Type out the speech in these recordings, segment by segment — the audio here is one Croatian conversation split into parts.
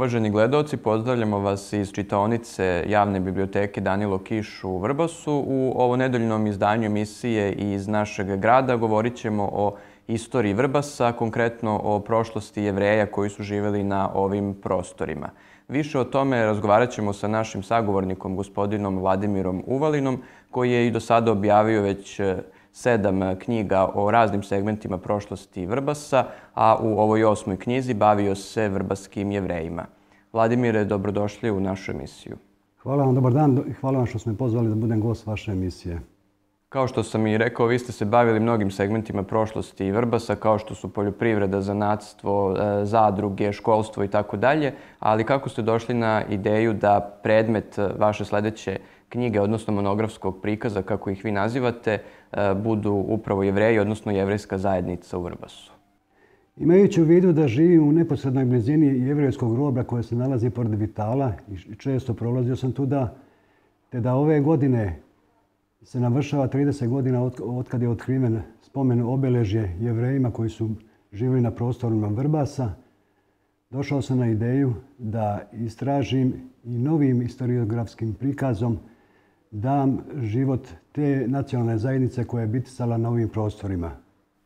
Uvaženi gledoci, pozdravljamo vas iz čitaonice javne biblioteke Danilo Kiš u Vrbasu. U ovo nedeljnom izdanju emisije iz našeg grada govorit ćemo o istoriji Vrbasa, konkretno o prošlosti jevreja koji su živjeli na ovim prostorima. Više o tome razgovarat ćemo sa našim sagovornikom, gospodinom Vladimirom Uvalinom, koji je i do sada objavio već sedam e, knjiga o raznim segmentima prošlosti Vrbasa, a u ovoj osmoj knjizi bavio se vrbaskim jevrejima. Vladimire, dobrodošli u našu emisiju. Hvala vam, dobar dan i hvala vam što ste me pozvali da budem gost vaše emisije. Kao što sam i rekao, vi ste se bavili mnogim segmentima prošlosti i Vrbasa, kao što su poljoprivreda, zanatstvo, e, zadruge, školstvo i tako dalje, ali kako ste došli na ideju da predmet vaše sljedeće knjige, odnosno monografskog prikaza, kako ih vi nazivate, E, budu upravo jevreji, odnosno jevrejska zajednica u Vrbasu. Imajući u vidu da živim u neposrednoj blizini jevrejskog groblja koje se nalazi pored Vitala i često prolazio sam tuda, te da ove godine se navršava 30 godina od, je otkriven spomen obeležje jevrejima koji su živjeli na prostorima Vrbasa, došao sam na ideju da istražim i novim historiografskim prikazom dam život te nacionalne zajednice koja je bitisala na ovim prostorima.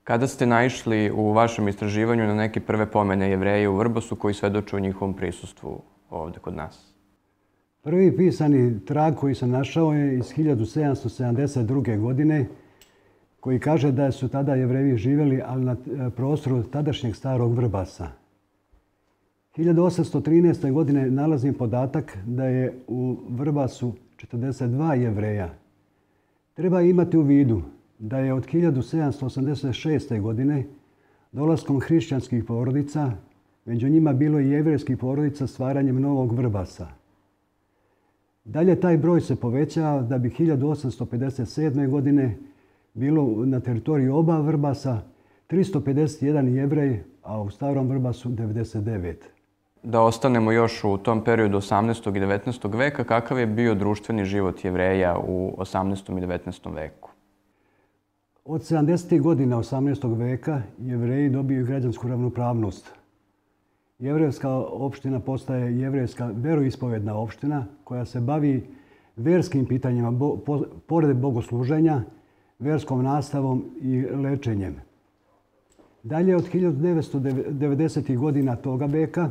Kada ste naišli u vašem istraživanju na neke prve pomene jevreje u Vrbosu koji svedoču o njihovom prisustvu ovdje kod nas? Prvi pisani trag koji sam našao je iz 1772. godine koji kaže da su tada jevreji živjeli, ali na e, prostoru tadašnjeg starog Vrbasa. 1813. godine nalazim podatak da je u Vrbasu 42 jevreja Treba imati u vidu da je od 1786. godine dolaskom hrišćanskih porodica, među njima bilo i jevrejskih porodica stvaranjem novog Vrbasa. Dalje taj broj se povećao da bi 1857. godine bilo na teritoriju oba Vrbasa 351 jevrej, a u starom Vrbasu 99 da ostanemo još u tom periodu 18. i 19. veka, kakav je bio društveni život jevreja u 18. i 19. veku? Od 70. godina 18. veka jevreji dobiju građansku ravnopravnost. Jevrejska opština postaje jevrejska veroispovedna opština koja se bavi verskim pitanjima, pored bogosluženja, verskom nastavom i lečenjem. Dalje od 1990. godina toga veka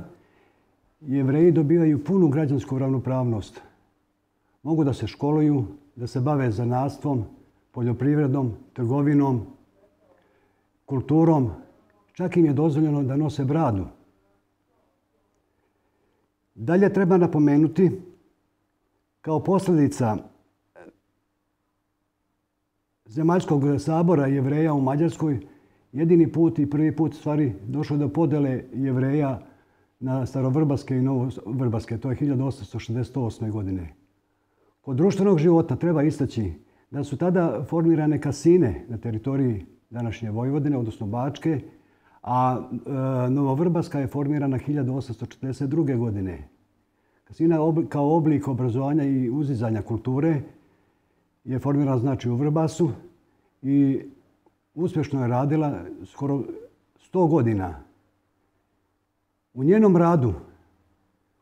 jevreji dobivaju punu građansku ravnopravnost. Mogu da se školuju, da se bave zanastvom, poljoprivredom, trgovinom, kulturom. Čak im je dozvoljeno da nose bradu. Dalje treba napomenuti kao posljedica eh, Zemaljskog sabora jevreja u Mađarskoj jedini put i prvi put stvari došlo do podele jevreja na Starovrbaske i Novovrbaske, to je 1868. godine. Kod društvenog života treba istaći da su tada formirane kasine na teritoriji današnje Vojvodine, odnosno Bačke, a e, Novovrbaska je formirana 1842. godine. Kasina kao oblik obrazovanja i uzizanja kulture je formirana znači u Vrbasu i uspješno je radila skoro 100 godina. U njenom radu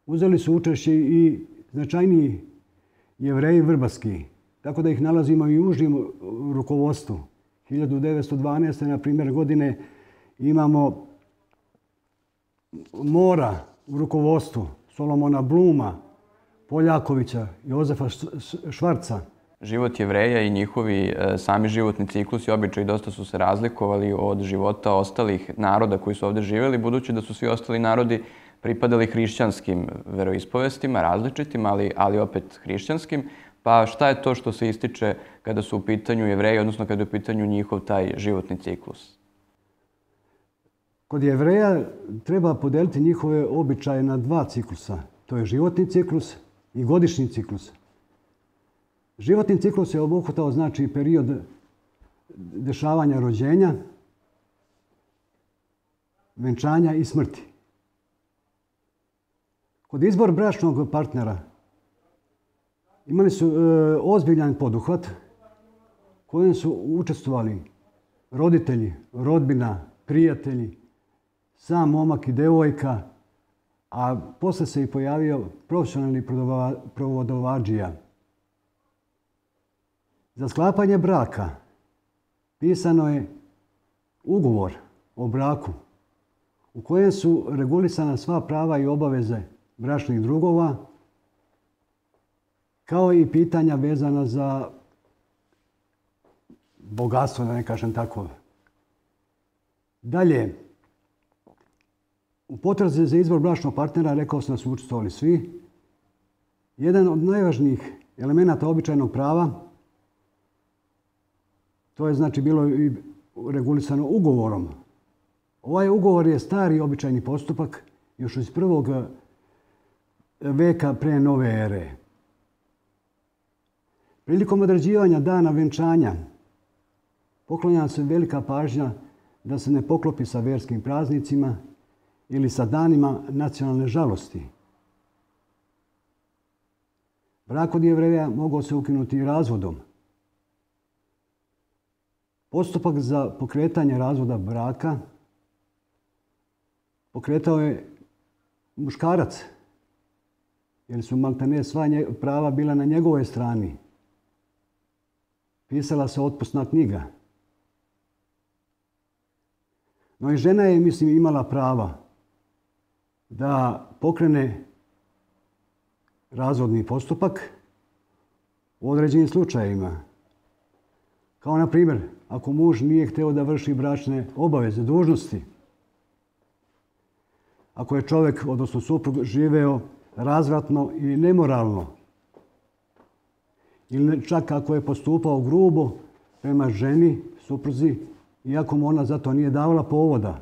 uzeli su učešće i značajniji jevreji vrbaski, tako da ih nalazimo i u užim rukovodstvu. 1912. na primjer godine imamo mora u rukovodstvu Solomona Bluma, Poljakovića, Jozefa Švarca, život jevreja i njihovi e, sami životni ciklus i običaj dosta su se razlikovali od života ostalih naroda koji su ovdje živjeli, budući da su svi ostali narodi pripadali hrišćanskim veroispovestima, različitim, ali, ali opet hrišćanskim. Pa šta je to što se ističe kada su u pitanju jevreji, odnosno kada je u pitanju njihov taj životni ciklus? Kod jevreja treba podeliti njihove običaje na dva ciklusa. To je životni ciklus i godišnji ciklus. Životni ciklus je obuhvatao znači period dešavanja rođenja, venčanja i smrti. Kod izbor bračnog partnera imali su e, ozbiljan poduhvat kojem su učestvovali roditelji, rodbina, prijatelji, sam momak i devojka, a posle se i pojavio profesionalni provodovađija. Za sklapanje braka pisano je ugovor o braku u kojem su regulisana sva prava i obaveze bračnih drugova kao i pitanja vezana za bogatstvo, da ne kažem tako. Dalje, u potrazi za izbor bračnog partnera, rekao sam da su učestvovali svi, jedan od najvažnijih elemenata običajnog prava to je znači bilo i regulisano ugovorom. Ovaj ugovor je stari običajni postupak još iz prvog eh, veka pre nove ere. Prilikom određivanja dana venčanja poklonja se velika pažnja da se ne poklopi sa verskim praznicima ili sa danima nacionalne žalosti. Brak od jevreja mogao se ukinuti i razvodom – Postupak za pokretanje razvoda braka pokretao je muškarac, jer su maltene sva prava bila na njegovoj strani. Pisala se otpusna knjiga. No i žena je, mislim, imala prava da pokrene razvodni postupak u određenim slučajevima. Kao na primjer, ako muž nije htio da vrši bračne obaveze, dužnosti. Ako je čovjek, odnosno suprug, živeo razvratno i nemoralno, ili čak ako je postupao grubo prema ženi, supruzi, iako mu ona zato nije davala povoda.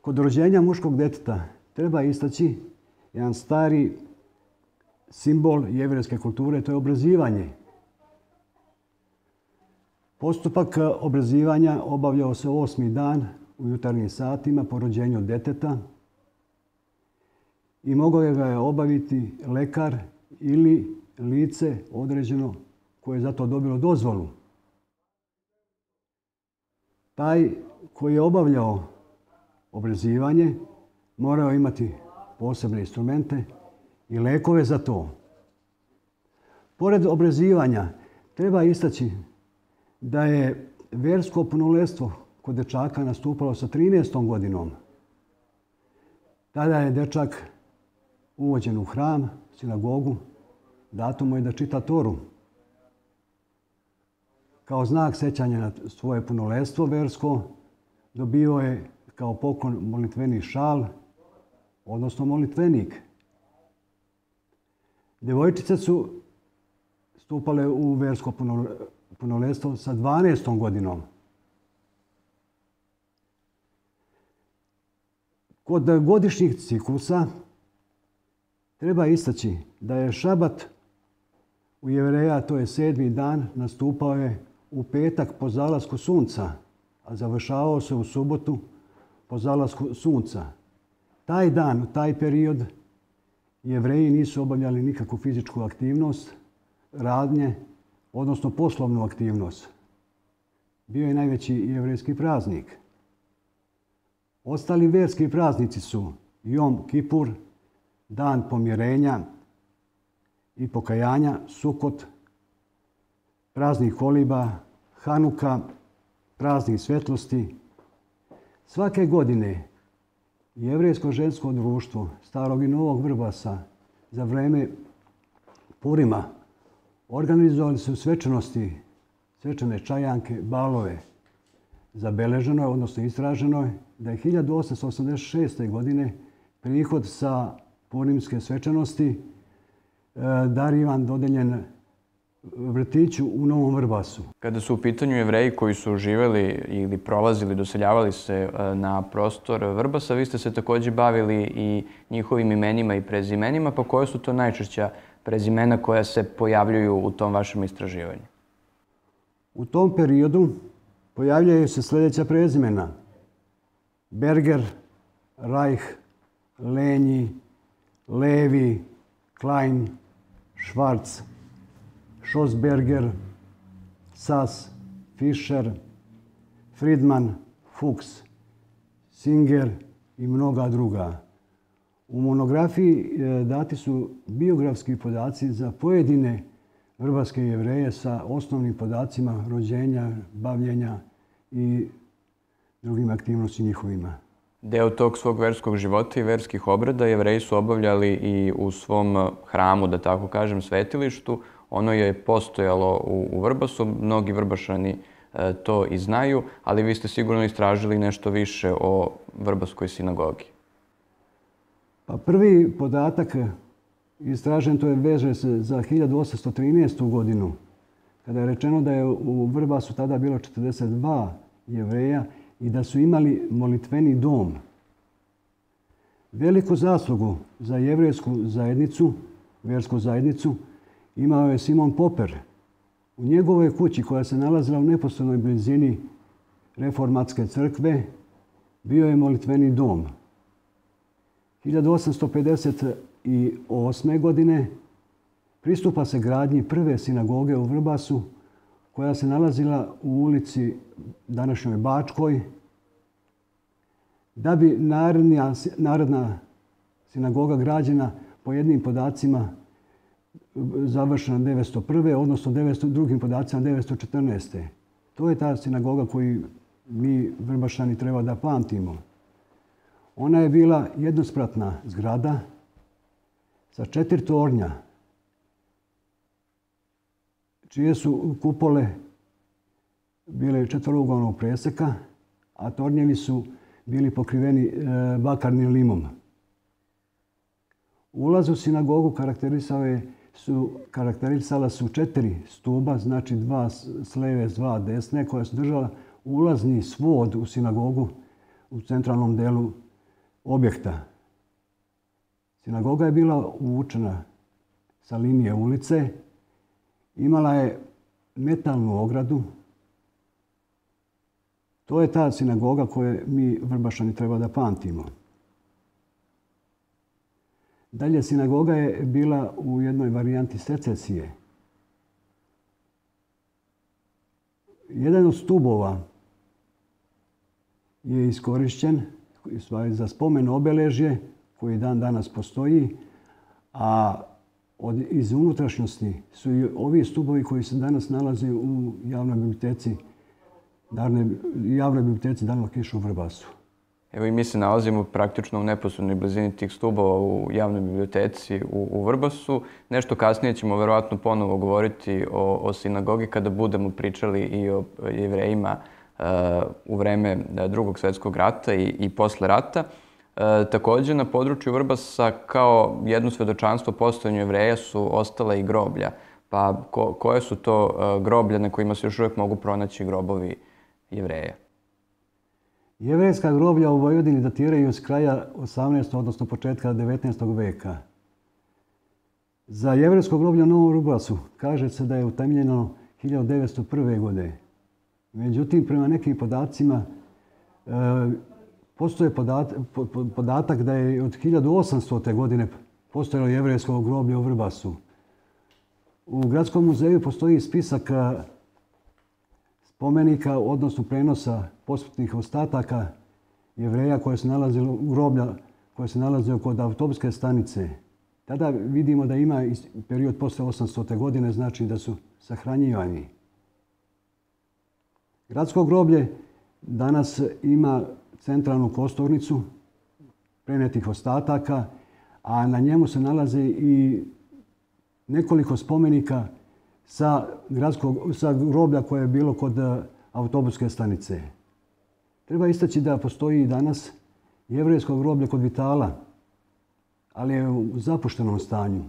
Kod rođenja muškog deteta treba istaći jedan stari simbol jevrejske kulture, to je obrazivanje. Postupak e, obrazivanja obavljao se osmi dan u jutarnjim satima po rođenju deteta i mogao je ga je obaviti lekar ili lice određeno koje je za to dobilo dozvolu. Taj koji je obavljao obrazivanje morao imati posebne instrumente i lekove za to. Pored obrezivanja treba istaći da je versko punolestvo kod dečaka nastupalo sa 13. godinom. Tada je dečak uvođen u hram, sinagogu, dato mu je da čita Toru. Kao znak sećanja na svoje punolestvo versko, dobio je kao poklon molitveni šal, odnosno molitvenik. Devojčice su stupale u versko punoletstvom sa 12. godinom. Kod godišnjih ciklusa treba istaći da je šabat u Jevreja, to je sedmi dan, nastupao je u petak po zalasku sunca, a završavao se u subotu po zalasku sunca. Taj dan, u taj period, jevreji nisu obavljali nikakvu fizičku aktivnost, radnje, odnosno poslovnu aktivnost. Bio je najveći jevrijski praznik. Ostali verski praznici su Jom Kipur, Dan pomjerenja i pokajanja, Sukot, praznik Koliba, Hanuka, praznik Svetlosti. Svake godine jevrejsko žensko društvo starog i novog Vrbasa za vrijeme Purima Organizovali su svečanosti, svečane čajanke, balove. Zabeleženo je, odnosno istraženo da je 1886. godine prihod sa ponimske svečanosti e, Dar Ivan dodeljen vrtiću u Novom Vrbasu. Kada su u pitanju jevreji koji su živeli ili prolazili, doseljavali se e, na prostor Vrbasa, vi ste se također bavili i njihovim imenima i prezimenima, pa koje su to najčešća prezimena koja se pojavljuju u tom vašem istraživanju? U tom periodu pojavljaju se sljedeća prezimena. Berger, Reich, Lenji, Levi, Klein, Schwarz, Schossberger, Sass, Fischer, Friedman, Fuchs, Singer i mnoga druga. U monografiji e, dati su biografski podaci za pojedine vrbaske jevreje sa osnovnim podacima rođenja, bavljenja i drugim aktivnosti njihovima. Deo tog svog verskog života i verskih obreda jevreji su obavljali i u svom hramu, da tako kažem, svetilištu. Ono je postojalo u, Vrbasu, mnogi Vrbašani e, to i znaju, ali vi ste sigurno istražili nešto više o Vrbaskoj sinagogi. Pa prvi podatak istražen to je veže se za 1813. godinu kada je rečeno da je u Vrbasu tada bilo 42 jevreja i da su imali molitveni dom. Veliku zaslugu za jevrejsku zajednicu, vjersku zajednicu, imao je Simon Popper. U njegovoj kući koja se nalazila u neposrednoj blizini reformatske crkve bio je molitveni dom. 1858. godine pristupa se gradnji prve sinagoge u Vrbasu koja se nalazila u ulici današnjoj Bačkoj da bi narodna, sinagoga građena po jednim podacima e, završena 901. odnosno drugim podacima 914. To je ta sinagoga koju mi Vrbašani treba da pamtimo. Ona je bila jednospratna zgrada sa četiri tornja, čije su kupole bile četvrugovnog preseka, a tornjevi su bili pokriveni e, bakarnim limom. Ulaz u sinagogu karakterisao su, karakterisala su četiri stuba, znači dva s leve, dva desne, koja su držala ulazni svod u sinagogu u centralnom delu objekta. Sinagoga je bila uvučena sa linije ulice, imala je metalnu ogradu. To je ta sinagoga koju mi Vrbašani treba da pamtimo. Dalje, sinagoga je bila u jednoj varijanti secesije. Jedan od stubova je iskorišćen za spomen obeležje koji dan danas postoji, a iz unutrašnjosti su i ovi stubovi koji se danas nalaze u javnoj biblioteci javnoj biblioteci Danilo Kiša u Vrbasu. Evo i mi se nalazimo praktično u neposrednoj blizini tih stubova u javnoj biblioteci u, Vrbasu. Nešto kasnije ćemo verovatno ponovo govoriti o, o sinagogi kada budemo pričali i o jevrejima Eh, u vreme eh, drugog svjetskog rata i, i posle rata. Eh, također na području Vrbasa kao jedno svedočanstvo postojanju jevreja su ostala i groblja. Pa koje su to groblja na kojima se još uvijek mogu pronaći grobovi jevreja? Jevrejska groblja u Vojvodini datiraju s kraja 18. odnosno početka 19. veka. Za jevrejsko groblje u Novom Rubasu kaže se da je utemljeno 1901. godine. Međutim, prema nekim podacima, e, postoje podatak da je od 1800. godine postojalo jevrijsko groblje u Vrbasu. U Gradskom muzeju postoji spisak e, spomenika, odnosno prenosa posmrtnih ostataka jevreja koje se nalazilo, groblja koje se nalaze kod autopske stanice. Tada vidimo da ima period posle 800. godine, znači da su sahranjivani. Gradsko groblje danas ima centralnu kostornicu prenetih ostataka, a na njemu se nalaze i nekoliko spomenika sa, groblja koje je bilo kod e, autobuske stanice. Treba istaći da postoji i danas jevrejsko groblje kod Vitala, ali je u zapuštenom stanju.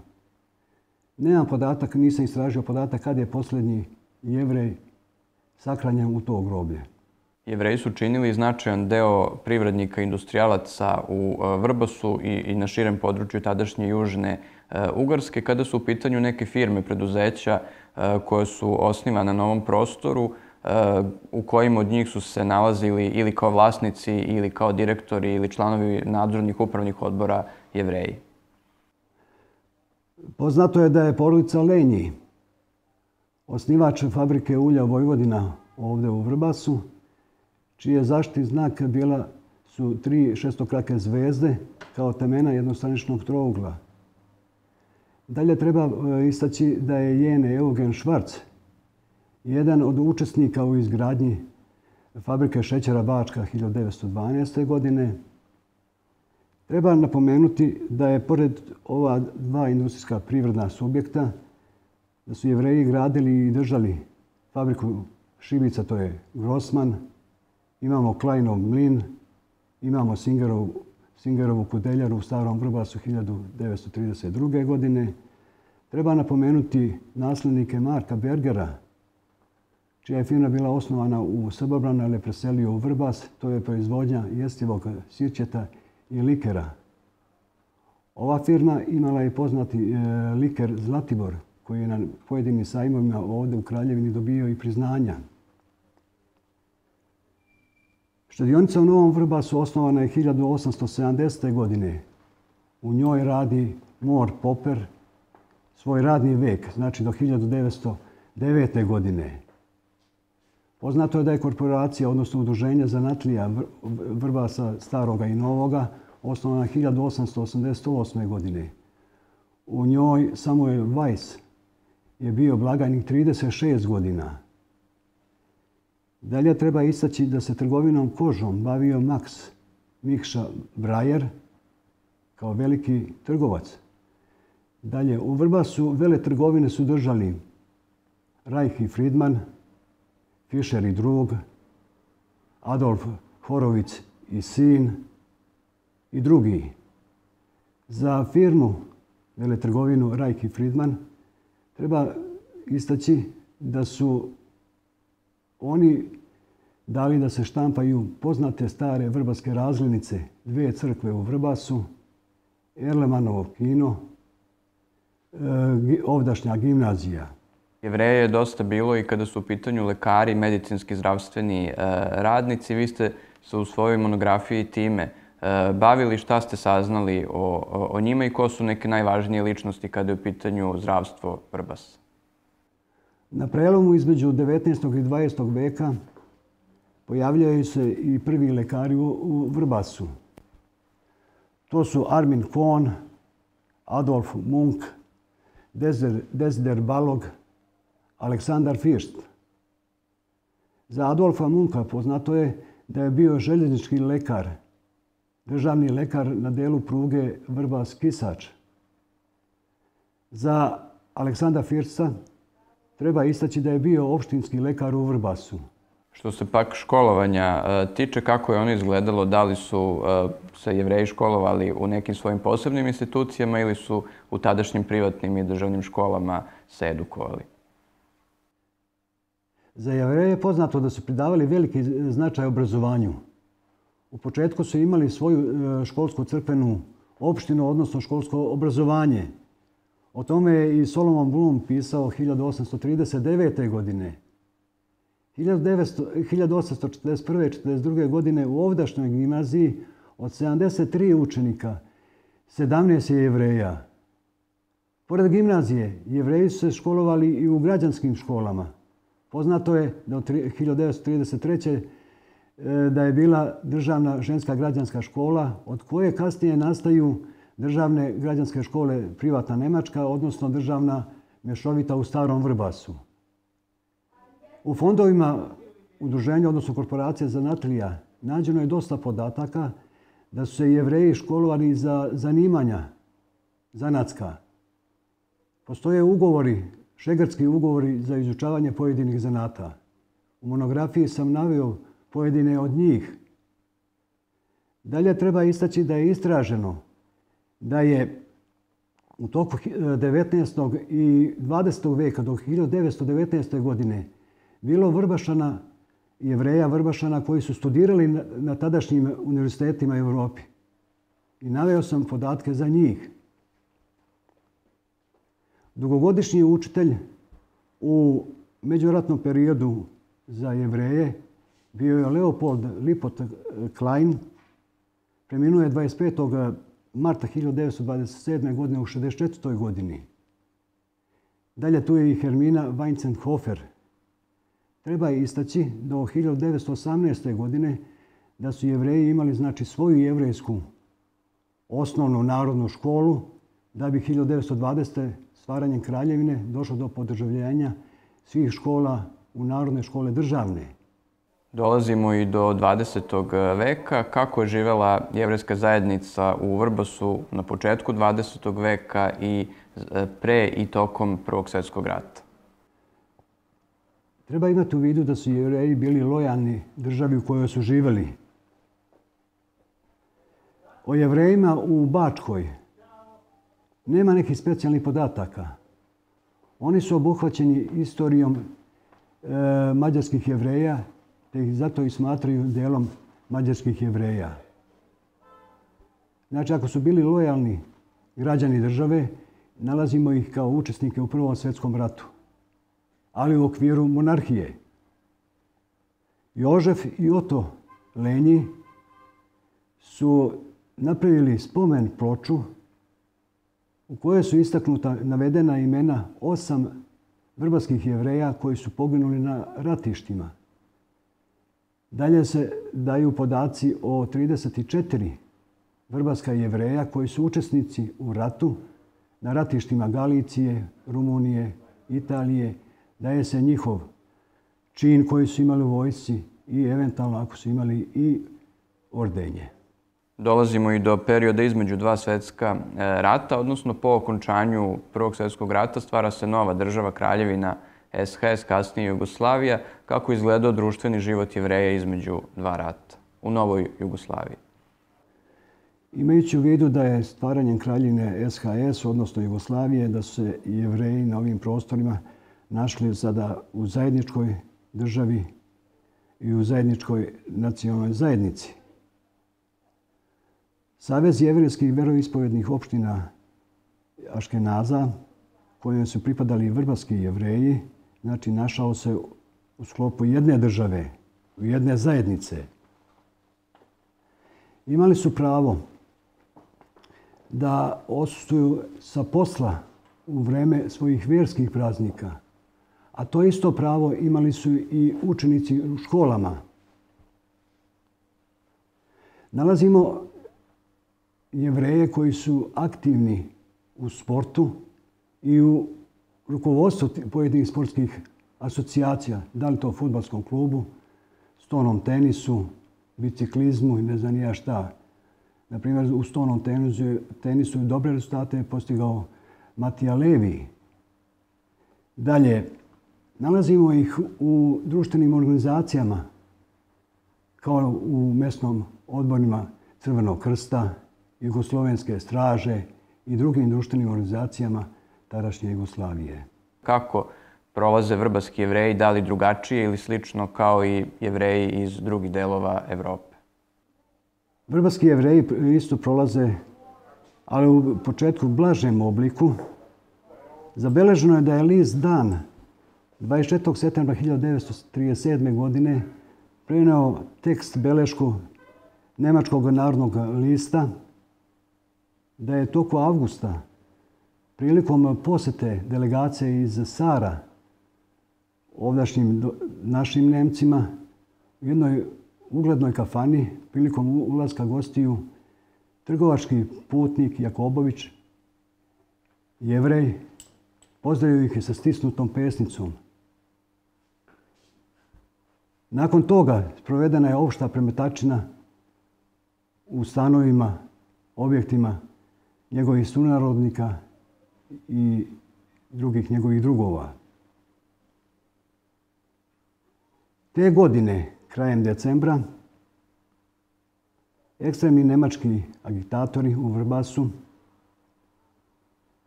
Nemam podatak, nisam istražio podatak kad je posljednji jevrej sakranjen u to groblje. Jevreji su činili značajan deo privrednika industrijalaca u e, Vrbasu i, na širem području tadašnje južne e, Ugarske kada su u pitanju neke firme, preduzeća e, koje su osnivane na novom prostoru u kojim od njih su se nalazili ili kao vlasnici ili kao direktori ili članovi nadzornih upravnih odbora jevreji. Poznato je da je porodica Lenji osnivač fabrike ulja Vojvodina ovdje u Vrbasu, čije je zaštitni znak bila su tri šestokrake zvezde kao temena jednostraničnog trougla. Dalje treba e, istaći da je Jene Eugen Švarc, jedan od učesnika u izgradnji fabrike šećera Bačka 1912. godine. Treba napomenuti da je pored ova dva industrijska privredna subjekta da su jevreji gradili i držali fabriku šibica, to je Grossman, imamo Kleinov mlin, imamo Singerovu kudeljaru u Starom Vrbasu 1932. godine. Treba napomenuti naslednike Marka Bergera, čija je firma bila osnovana u Srbobranu, ali je preselio u Vrbas. To je proizvodnja jestivog sirćeta i likera. Ova firma imala je poznati e, liker Zlatibor, koji je na pojedinim sajmovima ovdje u Kraljevini dobio i priznanja. Štedionica u Novom Vrbasu osnovana je 1870. godine. U njoj radi Mor Popper svoj radni vek, znači do 1909. godine. Poznato je da je korporacija, odnosno udruženje zanatlija Vrbasa staroga i novoga, osnovana 1888. godine. U njoj je Weiss je bio blagajnik 36 godina. Dalje treba istaći da se trgovinom kožom bavio Max Mikša Brajer kao veliki trgovac. Dalje, u Vrbasu vele trgovine su držali Reich i Friedman, Fischer i drug, Adolf Horovic i sin i drugi. Za firmu veletrgovinu Reich i Friedman Treba istaći da su oni dali da se štampaju poznate stare vrbaske razlinice, dvije crkve u Vrbasu, Erlemanovo kino, e, ovdašnja gimnazija. Jevreje je dosta bilo i kada su u pitanju lekari, medicinski, zdravstveni e, radnici. Vi ste se u svojoj monografiji time E, bavili, šta ste saznali o, o njima i ko su neke najvažnije ličnosti kada je u pitanju zdravstvo vrbas? Na prelomu između 19. i 20. veka pojavljaju se i prvi lekari u Vrbasu. To su Armin Kohn, Adolf Munk, Desider Balog, Aleksandar First. Za Adolfa Munka poznato je da je bio željeznički lekar državni lekar na delu pruge Vrbas-Kisač. Za Aleksandra Firca treba istaći da je bio opštinski lekar u Vrbasu. Što se pak školovanja e, tiče, kako je ono izgledalo, da li su e, se jevreji školovali u nekim svojim posebnim institucijama ili su u tadašnjim privatnim i državnim školama se edukovali? Za jevreje je poznato da su pridavali veliki značaj obrazovanju. U početku su imali svoju e, školsku crkvenu opštinu, odnosno školsko obrazovanje. O tome je i Solomon Blum pisao 1839. godine. 1841. 1842. godine u ovdašnjoj gimnaziji od 73 učenika 17 je jevreja. Pored gimnazije, jevreji su se školovali i u građanskim školama. Poznato je da od 1933. E, da je bila državna ženska građanska škola, od koje kasnije nastaju državne građanske škole privatna Nemačka, odnosno državna mješovita u Starom Vrbasu. U fondovima udruženja, odnosno korporacije Zanatlija, nađeno je dosta podataka da su se jevreji školovani za zanimanja zanatska. Postoje ugovori, šegarski ugovori za izučavanje pojedinih zanata. U monografiji sam naveo pojedine od njih. Dalje treba istaći da je istraženo da je u toku 19. E, i 20. veka do 1919. godine bilo Vrbašana, jevreja Vrbašana koji su studirali na tadašnjim univerzitetima Europi. I naveo sam podatke za njih. Dugogodišnji učitelj u međuratnom periodu za jevreje bio je Leopold Lipot Klein, preminuo je 25. marta 1927. godine u 64. godini. Dalje tu je i Hermina Weinzenhofer. Treba je istaći do 1918. godine da su jevreji imali znači svoju jevrejsku osnovnu narodnu školu da bi 1920. stvaranjem kraljevine došlo do podržavljanja svih škola u narodne škole državne. Dolazimo i do 20. Eh, veka. Kako je živjela jevreska zajednica u Vrbasu na početku 20. veka i eh, pre i tokom Prvog svjetskog rata? Treba imati u vidu da su jevreji bili lojalni državi u kojoj su živjeli. O jevrejima u Bačkoj nema nekih specijalnih podataka. Oni su obuhvaćeni istorijom eh, mađarskih jevreja te ih zato i smatraju delom mađarskih jevreja. Znači, ako su bili lojalni građani države, nalazimo ih kao učesnike u Prvom svjetskom ratu, ali u okviru monarhije. Jožef i Oto Lenji su napravili spomen ploču u kojoj su istaknuta navedena imena osam vrbatskih jevreja koji su poginuli na ratištima. Dalje se daju podaci o 34 vrbaska jevreja koji su učesnici u ratu na ratištima Galicije, Rumunije, Italije. Daje se njihov čin koji su imali u vojsci i eventualno ako su imali i ordenje. Dolazimo i do perioda između dva svjetska e, rata, odnosno po okončanju Prvog svjetskog rata stvara se nova država, kraljevina SHS, kasnije Jugoslavija, kako izgledao društveni život jevreja između dva rata u Novoj Jugoslaviji. Imajući u vidu da je stvaranjem kraljine SHS, odnosno Jugoslavije, da su se jevreji na ovim prostorima našli sada u zajedničkoj državi i u zajedničkoj nacionalnoj zajednici. Savez jevrijskih veroispovednih opština Aškenaza, kojim su pripadali vrbatski jevreji, znači našao se u sklopu jedne države, u jedne zajednice. Imali su pravo da ostuju sa posla u vreme svojih vjerskih praznika. A to isto pravo imali su i učenici u školama. Nalazimo jevreje koji su aktivni u sportu i u rukovodstvo pojedinih sportskih asocijacija, da li to u futbalskom klubu, stonom tenisu, biciklizmu i ne znam ja šta. Naprimjer, u stonom tenisu, dobre rezultate je postigao Matija Levi. Dalje, nalazimo ih u društvenim organizacijama, kao u mesnom odborima Crvenog krsta, Jugoslovenske straže i drugim društvenim organizacijama tadašnje Jugoslavije. Kako prolaze vrbaski jevreji, da li drugačije ili slično kao i jevreji iz drugih delova Europe? Vrbaski jevreji isto prolaze, ali u početku blažem obliku. Zabeleženo je da je list dan 24. septembra 1937. godine prenao tekst belešku Nemačkog narodnog lista da je toku avgusta Prilikom posjete delegacije iz Sara, ovdašnjim našim Nemcima, u jednoj uglednoj kafani, prilikom ulaska gostiju, trgovački putnik Jakobović, jevrej, pozdravio ih je sa stisnutom pesnicom. Nakon toga sprovedena je opšta premetačina u stanovima, objektima njegovih sunarodnika i drugih njegovih drugova. Te godine, krajem decembra, ekstremni nemački agitatori u Vrbasu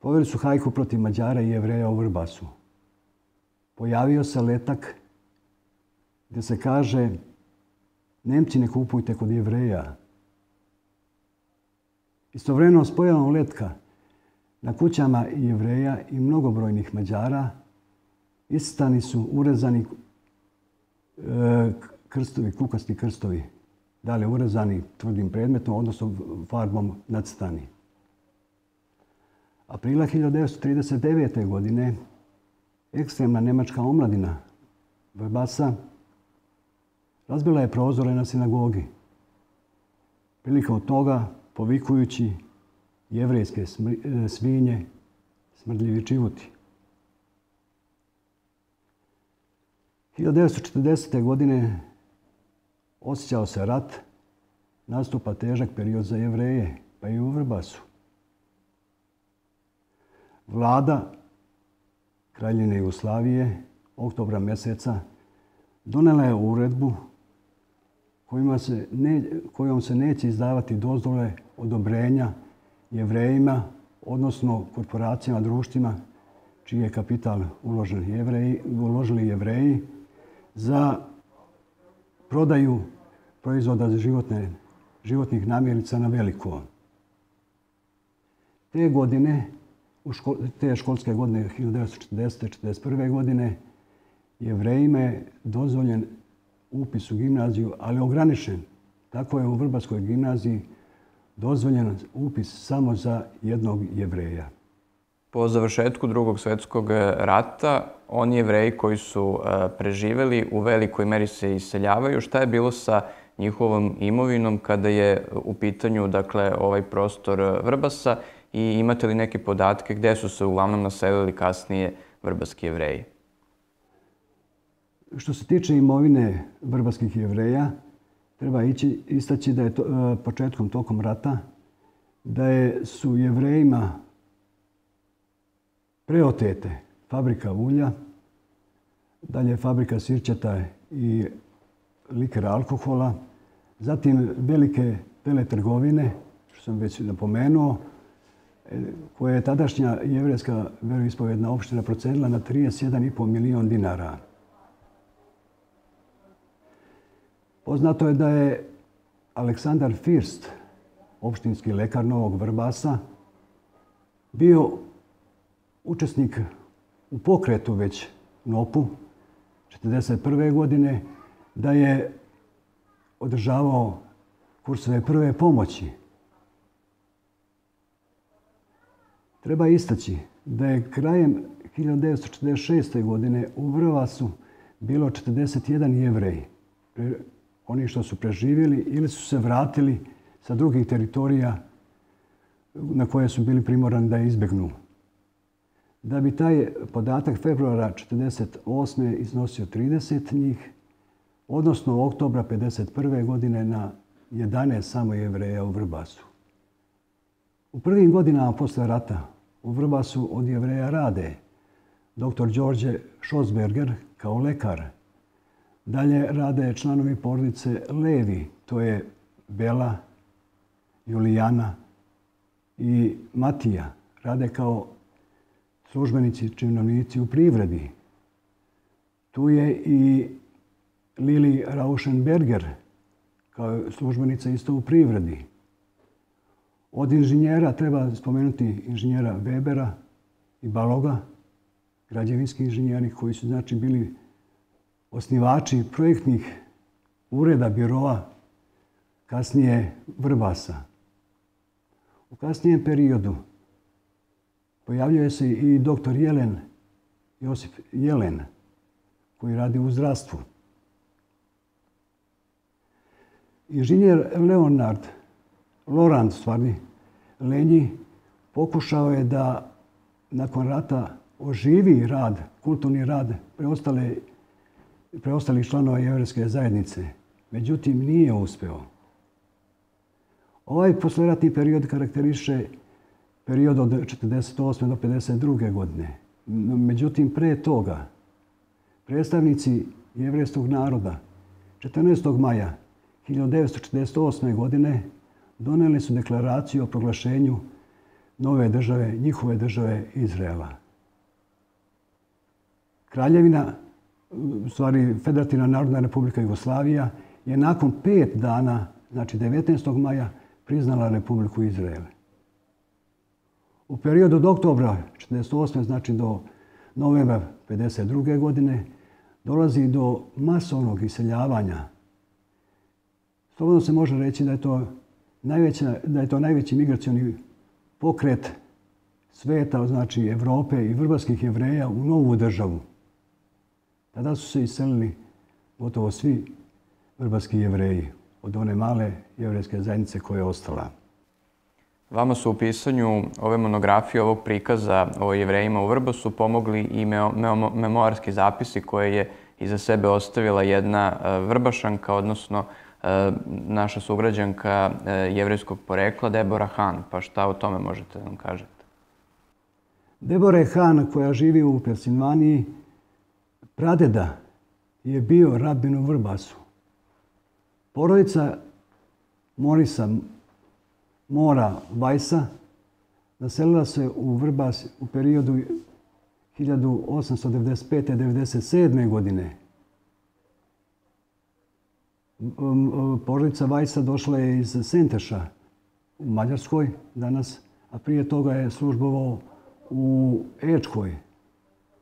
poveli su hajku protiv Mađara i Jevreja u Vrbasu. Pojavio se letak gdje se kaže Nemci ne kupujte kod Jevreja. Istovremeno s pojavom letka na kućama jevreja i mnogobrojnih mađara istani su urezani e, krstovi, kukasti krstovi, da urezani tvrdim predmetom, odnosno farbom nadstani. Aprila 1939. godine ekstremna nemačka omladina Vrbasa razbila je prozore na sinagogi. od toga, povikujući jevrijske e, svinje, smrdljivi čivuti. 1940. godine osjećao se rat, nastupa težak period za jevreje, pa i u Vrbasu. Vlada Kraljevine Jugoslavije oktobra mjeseca donijela je uredbu kojom se neće izdavati dozvole odobrenja jevrejima, odnosno korporacijama, društvima čiji je kapital uložen jevreji, uložili jevreji za prodaju proizvoda za životnih namirnica na veliko. Te godine, te školske godine 1940-1941. godine, jevrejima je dozvoljen upis u gimnaziju, ali ograničen. Tako je u Vrbatskoj gimnaziji dozvoljen upis samo za jednog jevreja. Po završetku drugog svjetskog rata, oni jevreji koji su e, preživjeli u velikoj meri se iseljavaju. Šta je bilo sa njihovom imovinom kada je u pitanju dakle, ovaj prostor Vrbasa i imate li neke podatke gdje su se uglavnom naselili kasnije vrbaski jevreji? Što se tiče imovine vrbaskih jevreja, Treba istaći da je e, početkom tokom rata da je, su jevrejima preotete fabrika ulja, dalje fabrika sirćeta i likera alkohola, zatim velike teletrgovine, što sam već napomenuo, e, koje je tadašnja jevrijska veroispovjedna opština procenila na 31,5 milijun dinara. Poznato je da je Aleksandar First, opštinski lekar Novog Vrbasa, bio učesnik u pokretu već NOP-u 1941. godine, da je održavao kursove prve pomoći. Treba istaći da je krajem 1946. godine u Vrbasu bilo 41 jevreji oni što su preživjeli ili su se vratili sa drugih teritorija na koje su bili primorani da izbjegnu. Da bi taj podatak februara 1948. iznosio 30 njih, odnosno u oktobra 1951. godine na 11 samo jevreja u Vrbasu. U prvim godinama posle rata u Vrbasu od jevreja rade dr. Đorđe Šosberger kao lekar – Dalje rade članovi porodice Levi, to je Bela, Julijana i Matija. Rade kao službenici, činovnici u privredi. Tu je i Lili Rauschenberger, kao službenica isto u privredi. Od inženjera treba spomenuti inženjera Webera i Baloga, građevinski inženjeri koji su znači bili osnivači projektnih ureda birova, kasnije Vrbasa. U kasnijem periodu pojavljuje se i doktor Jelen, Josip Jelen, koji radi u zdravstvu. Inženjer Leonard, Lorand stvarni, Lenji, pokušao je da nakon rata oživi rad, kulturni rad preostale preostalih članova jevrejske zajednice. Međutim, nije uspio. Ovaj posleratni period karakteriše period od 1948. do 1952. godine. Međutim, pre toga, predstavnici jevrejskog naroda 14. maja 1948. godine doneli su deklaraciju o proglašenju nove države, njihove države Izraela. Kraljevina u stvari Federativna narodna republika Jugoslavija je nakon pet dana, znači 19. maja, priznala Republiku Izraele. U periodu od oktobra 1948. znači do novembra 1952. godine dolazi do masovnog iseljavanja. Slobodno se može reći da je to, najveći migracioni pokret sveta, znači Europe i vrbarskih jevreja u novu državu. Tada su se iselili gotovo svi vrbarski jevreji od one male jevrejske zajednice koja je ostala. Vama su u pisanju ove monografije, ovog prikaza o jevrejima u Vrbosu pomogli i memoarski zapisi koje je iza sebe ostavila jedna e, vrbašanka, odnosno e, naša sugrađanka e, jevrejskog porekla, Debora Han. Pa šta o tome možete nam kažete? Debora Han, koja živi u Persinvaniji, pradeda je bio rabin u Vrbasu. Porodica Morisa Mora Vajsa naselila se u Vrbas u periodu 1895-1997. godine. Porodica Vajsa došla je iz Senteša u Mađarskoj danas, a prije toga je službovao u Ečkoj,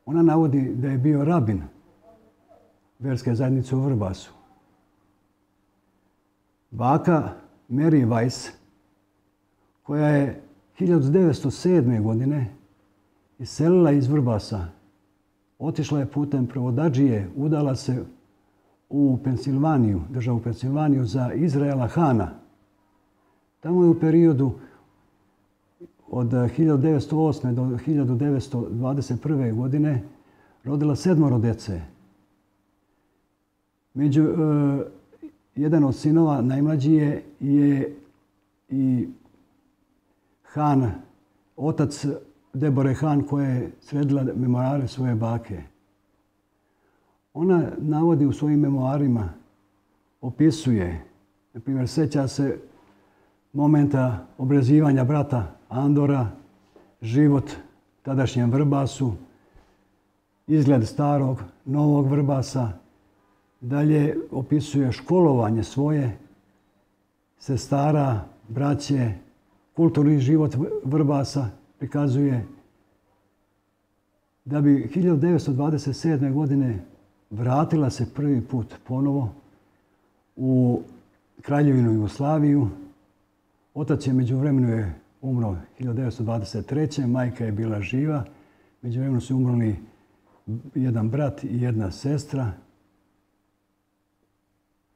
ona navodi da je bio rabin verske zajednice u Vrbasu. Baka Mary Weiss, koja je 1907. godine iselila iz Vrbasa, otišla je putem provodađije, udala se u Pensilvaniju, državu Pensilvaniju za Izraela Hana. Tamo je u periodu od 1908. Eh, do 1921. godine rodila sedmoro djece. Među, eh, jedan od sinova, najmlađi je, i Han, otac Debore Han koja je sredila memoare svoje bake. Ona navodi u svojim memoarima, opisuje, na primjer, sjeća se momenta obrazivanja brata Andora, život tadašnjem Vrbasu, izgled starog, novog Vrbasa. Dalje opisuje školovanje svoje, sestara, braće, kulturni život Vrbasa prikazuje da bi 1927. godine vratila se prvi put ponovo u Kraljevinu Jugoslaviju. Otac je međuvremenu je umro 1923. Majka je bila živa. Međuvremenu su umrli jedan brat i jedna sestra.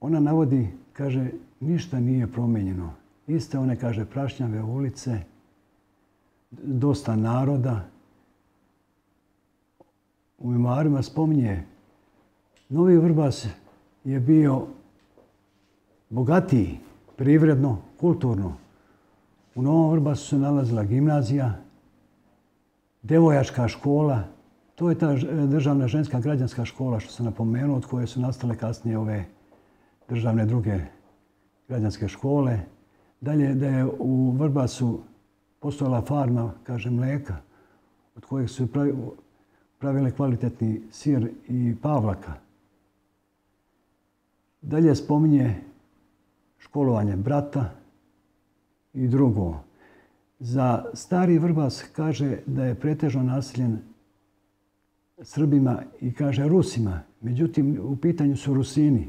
Ona navodi, kaže, ništa nije promijenjeno. Iste one, kaže, prašnjave ulice, dosta naroda. U memoarima spominje, Novi Vrbas je bio bogatiji privredno, kulturno. U Novom Vrbasu se nalazila gimnazija, devojačka škola, to je ta e, državna ženska građanska škola što sam napomenuo, od koje su nastale kasnije ove državne druge građanske škole. Dalje da je u Vrbasu postojala farma, kaže, mleka, od kojeg su pravili kvalitetni sir i pavlaka. Dalje spominje školovanje brata, i drugo, za stari Vrbas kaže da je pretežno nasiljen Srbima i kaže Rusima. Međutim, u pitanju su Rusini.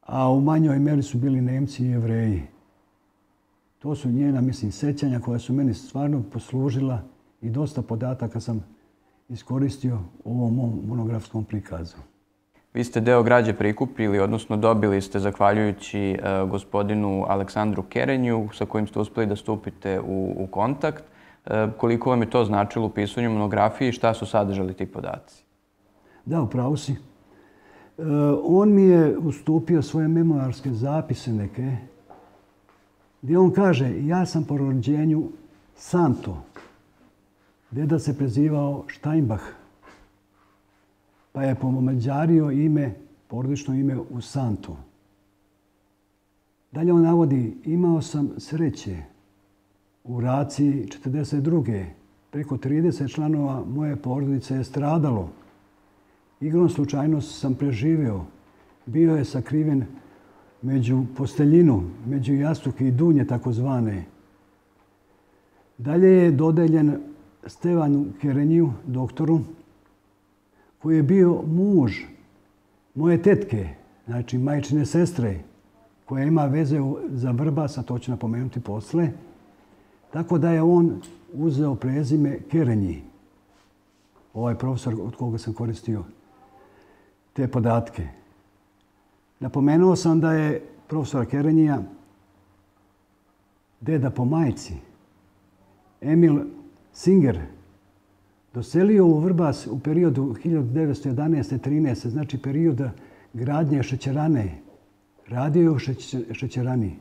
A u manjoj meri su bili Nemci i Jevreji. To su njena, mislim, sećanja koja su meni stvarno poslužila i dosta podataka sam iskoristio u ovom monografskom prikazu. Vi ste deo građe prikupili, odnosno dobili ste zahvaljujući e, gospodinu Aleksandru Kerenju sa kojim ste uspeli da stupite u, kontakt. E, koliko vam je to značilo u pisanju monografije i šta su sadržali ti podaci? Da, upravo si. E, on mi je ustupio svoje memoarske zapise neke gdje on kaže ja sam po rođenju Santo. Deda se prezivao Steinbach pa je pomađario ime, porodično ime u Santu. Dalje on navodi, imao sam sreće u raciji 42. Preko 30 članova moje porodice je stradalo. Igrom slučajnost sam preživio. Bio je sakriven među posteljinu, među Jastuke i dunje takozvane. Dalje je dodeljen Stevanu Kerenju, doktoru, koji je bio muž moje tetke, znači majčine sestre, koja ima veze za Vrbasa, to ću napomenuti posle. Tako da je on uzeo prezime Kerenji, ovaj profesor od koga sam koristio te podatke. Napomenuo sam da je profesora Kerenjija deda po majci, Emil Singer, doselio u Vrbas u periodu 1911-13, znači perioda gradnje šećerane. Radio je u šećerani.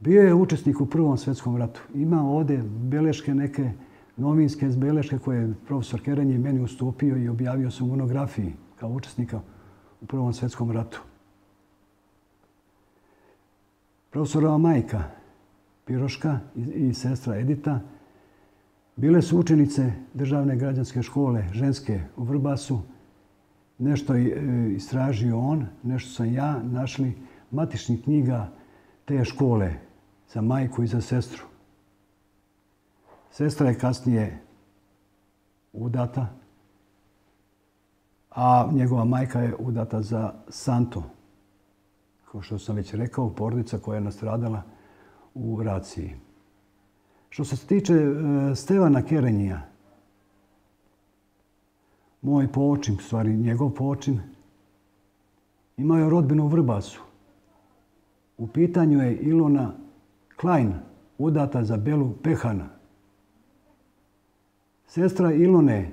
Bio je učesnik u Prvom svjetskom ratu. Ima ovdje beleške neke novinske beleške koje je profesor Kerenje meni ustupio i objavio su u monografiji kao učesnika u Prvom svjetskom ratu. Profesorova majka Piroška i sestra Edita Bile su učenice državne građanske škole, ženske, u Vrbasu. Nešto je e, istražio on, nešto sam ja, našli matični knjiga te škole za majku i za sestru. Sestra je kasnije udata, a njegova majka je udata za Santo, kao što sam već rekao, porodica koja je nastradala u raciji. Što se tiče e, Stevana Kerenija, moj počin, stvari njegov počin, imao je rodbinu u Vrbasu. U pitanju je Ilona Klein, udata za Belu Pehana. Sestra Ilone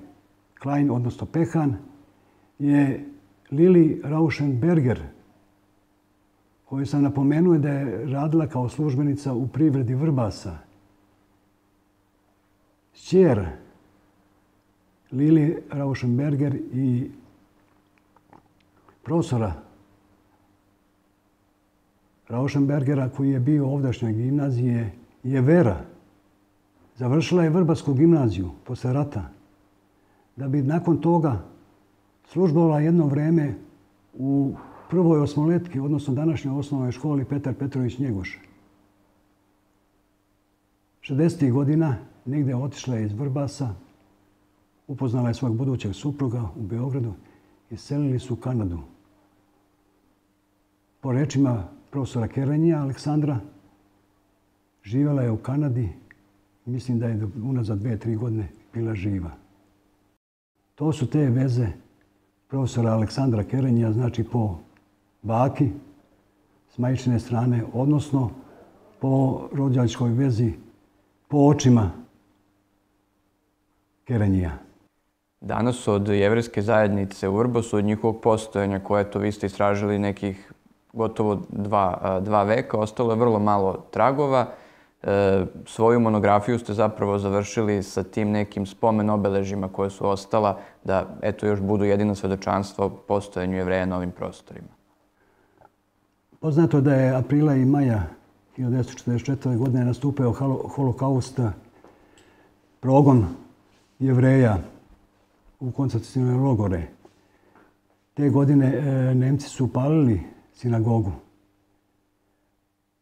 Klein, odnosno Pehan, je Lili Rauschenberger, koju sam napomenuo da je radila kao službenica u privredi Vrbasa. Sjer Lili Rauschenberger i profesora Rauschenbergera koji je bio ovdašnje gimnazije je Vera. Završila je Vrbarsku gimnaziju posle rata da bi nakon toga službovala jedno vrijeme u prvoj osmoletki, odnosno današnjoj osnovnoj školi Petar Petrović Njegoš. 60. godina negdje otišla iz Vrbasa, upoznala je svog budućeg supruga u Beogradu i selili su u Kanadu. Po rečima profesora Kerenija Aleksandra, živjela je u Kanadi, mislim da je unazad dve, tri godine bila živa. To su te veze profesora Aleksandra Kerenija, znači po baki, s majčine strane, odnosno po rođačkoj vezi, po očima Kerenija. Danas od jevrijske zajednice u Urbosu, od njihovog postojanja koje to vi ste istražili nekih gotovo dva, veka, ostalo je vrlo malo tragova. E, svoju monografiju ste zapravo završili sa tim nekim spomen obeležima koje su ostala da eto još budu jedino svedočanstvo postojanju jevreja na ovim prostorima. Poznato da je aprila i maja 1944. godine nastupio holokausta progon jevreja u koncentracijne logore. Te godine e, Nemci su upalili sinagogu.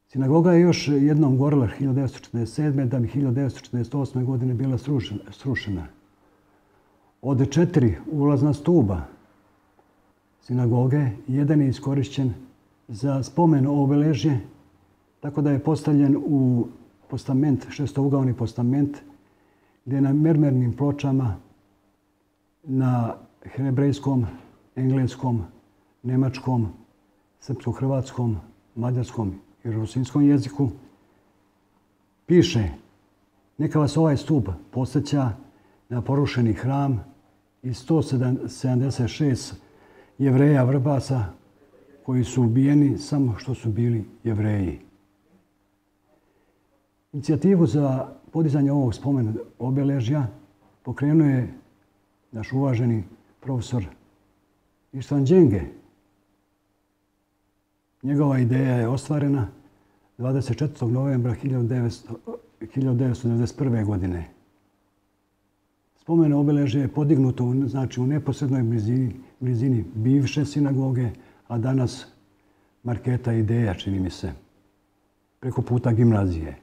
Sinagoga je još jednom gorila 1947. da bi 1948. godine bila srušena. Od četiri ulazna stuba sinagoge, jedan je iskorišćen za spomen obeležje, tako da je postavljen u postament, šestougavni postament, gdje na mermernim pločama na hebrejskom, engleskom, nemačkom, srpsko-hrvatskom, mađarskom i rusinskom jeziku piše neka vas ovaj stup posjeća na porušeni hram i 176 jevreja Vrbasa koji su ubijeni samo što su bili jevreji. Inicijativu za podizanje ovog spomen obeležja pokrenuo je naš uvaženi profesor Ištvan Đenge. Njegova ideja je ostvarena 24. novembra 1991. godine. spomeno obeležje je podignuto znači, u neposrednoj blizini bivše sinagoge, a danas marketa ideja, čini mi se, preko puta gimnazije.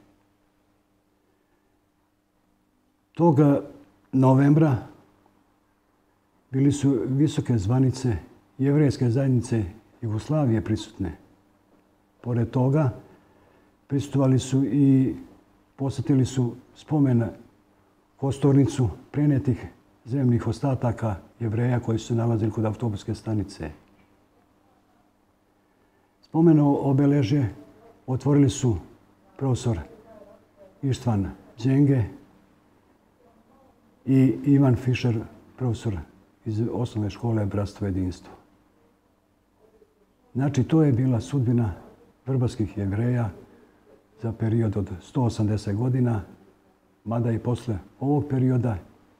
Toga novembra bili su visoke zvanice jevrejske zajednice Jugoslavije prisutne. Pored toga, prisutovali su i posjetili su spomen kostornicu prenetih zemljih ostataka jevreja koji su se nalazili kod autobuske stanice. Spomeno obeleže otvorili su profesor Ištvan Đenge, i Ivan Fischer, profesor iz osnovne škole Bratstvo jedinstvo. Znači, to je bila sudbina vrbarskih jevreja za period od 180 godina, mada i posle ovog perioda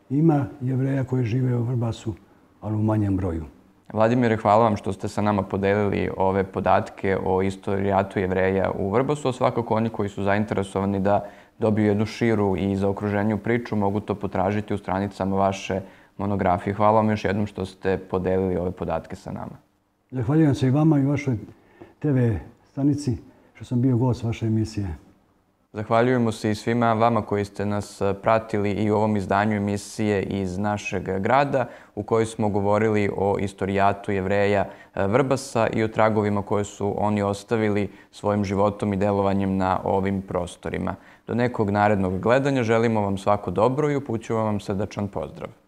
ima jevreja koji žive u Vrbasu, ali u manjem broju. Vladimire, hvala vam što ste sa nama podelili ove podatke o istorijatu jevreja u Vrbasu, a svakako oni koji su zainteresovani da dobiju jednu širu i okruženju priču, mogu to potražiti u stranicama vaše monografije. Hvala vam još jednom što ste podelili ove podatke sa nama. Zahvaljujem se i vama i vašoj TV stanici što sam bio gost vaše emisije. Zahvaljujemo se i svima vama koji ste nas pratili i u ovom izdanju emisije iz našeg grada u kojoj smo govorili o istorijatu jevreja e, Vrbasa i o tragovima koje su oni ostavili svojim životom i delovanjem na ovim prostorima. Do nekog narednog gledanja želimo vam svako dobro i upućujemo vam srdačan pozdrav.